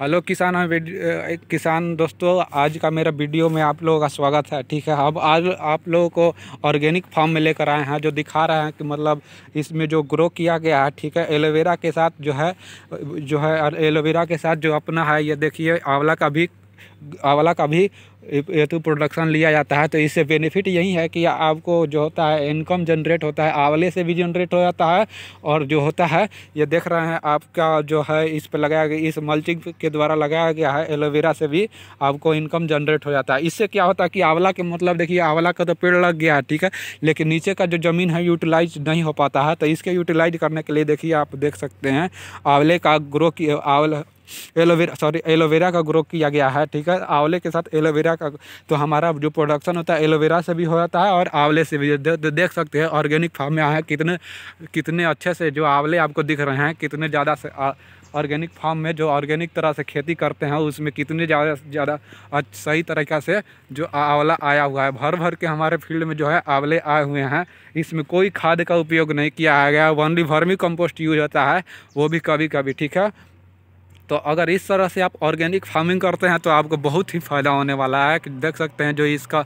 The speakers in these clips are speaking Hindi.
हेलो किसान किसान दोस्तों आज का मेरा वीडियो में आप लोगों का स्वागत है ठीक है अब आज आप लोगों को ऑर्गेनिक फार्म में लेकर आए हैं जो दिखा रहे हैं कि मतलब इसमें जो ग्रो किया गया है ठीक है एलोवेरा के साथ जो है जो है एलोवेरा के साथ जो अपना है ये देखिए आंवला का भी आंवला का भी हेतु प्रोडक्शन लिया जाता है तो इससे बेनिफिट यही है कि आपको जो होता है इनकम जनरेट होता है आंवले से भी जनरेट हो जाता है और जो होता है ये देख रहे हैं आपका जो है इस पर लगाया गया इस मल्चिंग के द्वारा लगाया गया है एलोवेरा से भी आपको इनकम जनरेट हो जाता है इससे क्या होता है कि आंवला के मतलब देखिए आंवला का तो पेड़ लग गया है ठीक है लेकिन नीचे का जो ज़मीन है यूटिलाइज नहीं हो पाता है तो इसके यूटिलाइज करने के लिए देखिए आप देख सकते हैं आंवले का ग्रो किया आंवला एलोवेरा सॉरी एलोवेरा का ग्रो किया गया है ठीक है आंवले के साथ एलोवेरा का तो हमारा जो प्रोडक्शन होता है एलोवेरा से भी हो जाता है और आंवले से भी दे, दे, देख सकते हैं ऑर्गेनिक फार्म में आए कितने कितने अच्छे से जो आंवले आपको दिख रहे हैं कितने ज़्यादा से ऑर्गेनिक फार्म में जो ऑर्गेनिक तरह से खेती करते हैं उसमें कितने ज़्यादा ज़्यादा सही तरीक़ा से जो आंवला आया हुआ है भर भर के हमारे फील्ड में जो है आंवले आए हुए हैं इसमें कोई खाद का उपयोग नहीं किया गया ओनली वर्मी कंपोस्ट यूज होता है वो भी कभी कभी ठीक है तो अगर इस तरह से आप ऑर्गेनिक फार्मिंग करते हैं तो आपको बहुत ही फ़ायदा होने वाला है कि देख सकते हैं जो इसका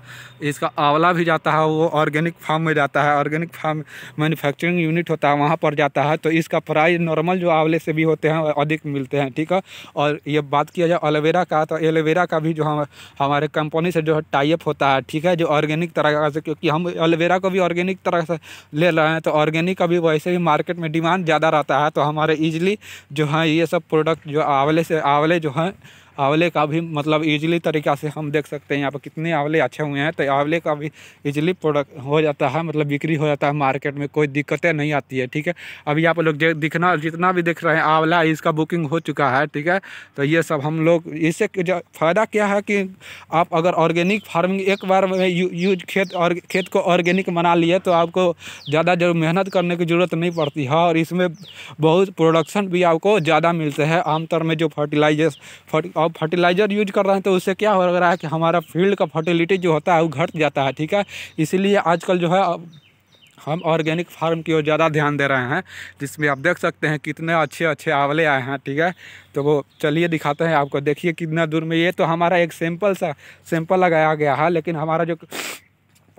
इसका आंवला भी जाता है वो ऑर्गेनिक फार्म में जाता है ऑर्गेनिक फार्म मैन्युफैक्चरिंग यूनिट होता है वहाँ पर जाता है तो इसका प्राइस नॉर्मल जो आंवले से भी होते हैं अधिक मिलते हैं ठीक है और ये बात किया जाए एलोवेरा का तो एलोवेरा का भी जो हम हमारे कंपनी से जो है टाइप होता है ठीक है जो ऑर्गेनिक तरह से क्योंकि हम एलोवेरा को भी ऑर्गेनिक तरह से ले रहे हैं तो ऑर्गेनिक का भी वैसे भी मार्केट में डिमांड ज़्यादा रहता है तो हमारे ईजिली जो है ये सब प्रोडक्ट जो आंवले से आंवले जो हैं आंवले का भी मतलब इजीली तरीक़ा से हम देख सकते हैं यहाँ पर कितने आंवले अच्छे हुए हैं तो आंवले का भी इजीली प्रोडक्ट हो जाता है मतलब बिक्री हो जाता है मार्केट में कोई दिक्कतें नहीं आती है ठीक है अभी आप लोग दिखना जितना भी देख रहे हैं आंवला इसका बुकिंग हो चुका है ठीक है तो ये सब हम लोग इससे फ़ायदा क्या है कि आप अगर ऑर्गेनिक फार्मिंग एक बार यूज खेत और खेत को ऑर्गेनिक बना लिए तो आपको ज़्यादा जरूर मेहनत करने की ज़रूरत नहीं पड़ती है और इसमें बहुत प्रोडक्शन भी आपको ज़्यादा मिलते हैं आमतौर में जो फर्टिलाइजर फर्ट अब फर्टिलाइज़र यूज कर रहे हैं तो उससे क्या हो रहा है कि हमारा फील्ड का फर्टिलिटी जो होता है वो घट जाता है ठीक है इसीलिए आजकल जो है हम ऑर्गेनिक फार्म की ओर ज़्यादा ध्यान दे रहे हैं जिसमें आप देख सकते हैं कितने अच्छे अच्छे आंवले आए हैं ठीक है तो वो चलिए दिखाते हैं आपको देखिए कितना दूर में ये तो हमारा एक सैंपल सा सैंपल लगाया गया है लेकिन हमारा जो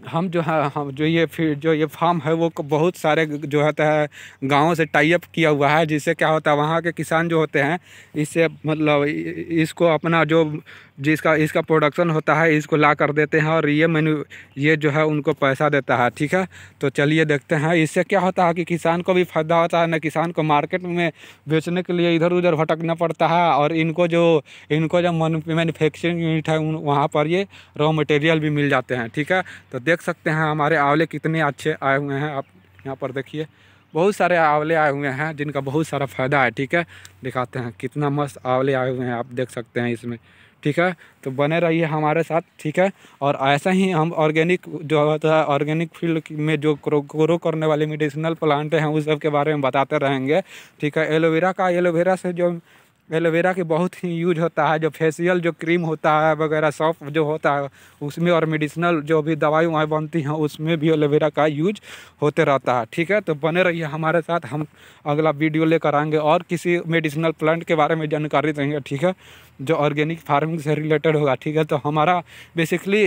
हम जो है हम जो ये फिर जो ये फार्म है वो बहुत सारे जो होता है गाँव से टाइप किया हुआ है जिससे क्या होता है वहाँ के किसान जो होते हैं इससे मतलब इसको अपना जो जिसका इसका प्रोडक्शन होता है इसको ला कर देते हैं और ये मैन्यू ये जो है उनको पैसा देता है ठीक है तो चलिए देखते हैं इससे क्या होता है कि किसान को भी फायदा होता है ना किसान को मार्केट में बेचने के लिए इधर उधर भटकना पड़ता है और इनको जो इनको जो मैनुफैक्चरिंग यूनिट है वहाँ पर ये रॉ मटेरियल भी मिल जाते हैं ठीक है तो देख सकते हैं हमारे आंवले कितने अच्छे आए हुए हैं आप यहाँ पर देखिए बहुत सारे आंवले आए हुए हैं जिनका बहुत सारा फ़ायदा है ठीक है दिखाते हैं कितना मस्त आंवले आए हुए हैं आप देख सकते हैं इसमें ठीक है तो बने रहिए हमारे साथ ठीक है और ऐसा ही हम ऑर्गेनिक जो होता है ऑर्गेनिक फील्ड में जो ग्रो करने वाले मेडिसिनल प्लांट हैं उस सब के बारे में बताते रहेंगे ठीक है एलोवेरा का एलोवेरा से जो एलोवेरा के बहुत ही यूज होता है जो फेशियल जो क्रीम होता है वगैरह सॉफ जो होता है उसमें और मेडिसिनल जो भी दवाई ववाई बनती हैं उसमें भी एलोवेरा का यूज होते रहता है ठीक है तो बने रहिए हमारे साथ हम अगला वीडियो लेकर आएंगे और किसी मेडिसिनल प्लांट के बारे में जानकारी देंगे ठीक है जो ऑर्गेनिक फार्मिंग से रिलेटेड होगा ठीक है तो हमारा बेसिकली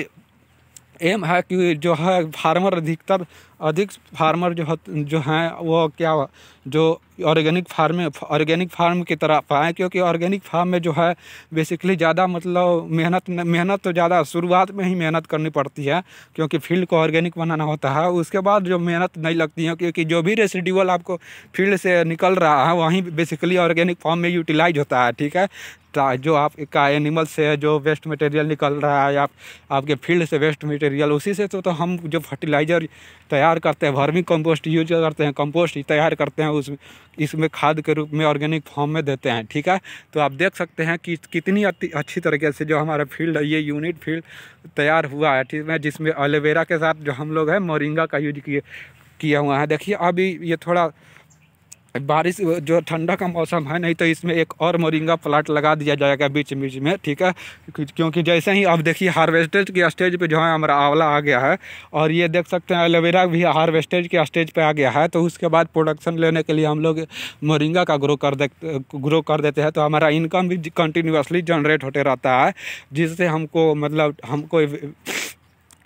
एम है कि जो है फार्मर अधिकतर अधिक फार्मर जो जो हैं वो क्या जो ऑर्गेनिक फार्म ऑर्गेनिक फार्म की तरफ आएँ क्योंकि ऑर्गेनिक फार्म में जो है बेसिकली ज़्यादा मतलब मेहनत मेहनत तो ज़्यादा शुरुआत में ही मेहनत करनी पड़ती है क्योंकि फील्ड को ऑर्गेनिक बनाना होता है उसके बाद जो मेहनत नहीं लगती है क्योंकि जो भी रेसिड्यूअल आपको फील्ड से निकल रहा है वहीं बेसिकली ऑर्गेनिक फार्म में यूटिलाइज होता है ठीक है जो आपका एनिमल से जो वेस्ट मटेरियल निकल रहा है आप आपके फील्ड से वेस्ट मटेरियल उसी से तो, तो हम जो फर्टिलाइज़र तैयार तैयार करते हैं वर्मी कंपोस्ट यूज करते हैं कंपोस्ट तैयार करते हैं उस इसमें खाद के रूप में ऑर्गेनिक फॉर्म में देते हैं ठीक है तो आप देख सकते हैं कि कितनी अच्छी तरीके से जो हमारा फील्ड है ये यूनिट फील्ड तैयार हुआ है ठीक है जिसमें एलोवेरा के साथ जो हम लोग हैं मोरिंगा का यूज किए किया हुआ है देखिए अभी ये थोड़ा बारिश जो ठंडा का मौसम है नहीं तो इसमें एक और मोरिंगा प्लाट लगा दिया जाएगा बीच बीच में ठीक है क्योंकि जैसे ही अब देखिए हार्वेस्टेज के स्टेज पे जो है हमारा आंवला आ गया है और ये देख सकते हैं एलोवेरा भी हार्वेस्टेज के स्टेज पे आ गया है तो उसके बाद प्रोडक्शन लेने के लिए हम लोग मोरिंगा का ग्रो कर दे ग्रो कर देते हैं तो हमारा इनकम भी कंटिन्यूसली जनरेट होते रहता है जिससे हमको मतलब हमको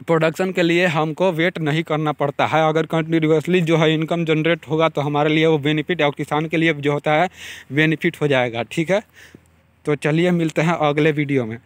प्रोडक्शन के लिए हमको वेट नहीं करना पड़ता है अगर कंटिन्यूसली जो है इनकम जनरेट होगा तो हमारे लिए वो बेनिफिट और किसान के लिए जो होता है बेनिफिट हो जाएगा ठीक है तो चलिए मिलते हैं अगले वीडियो में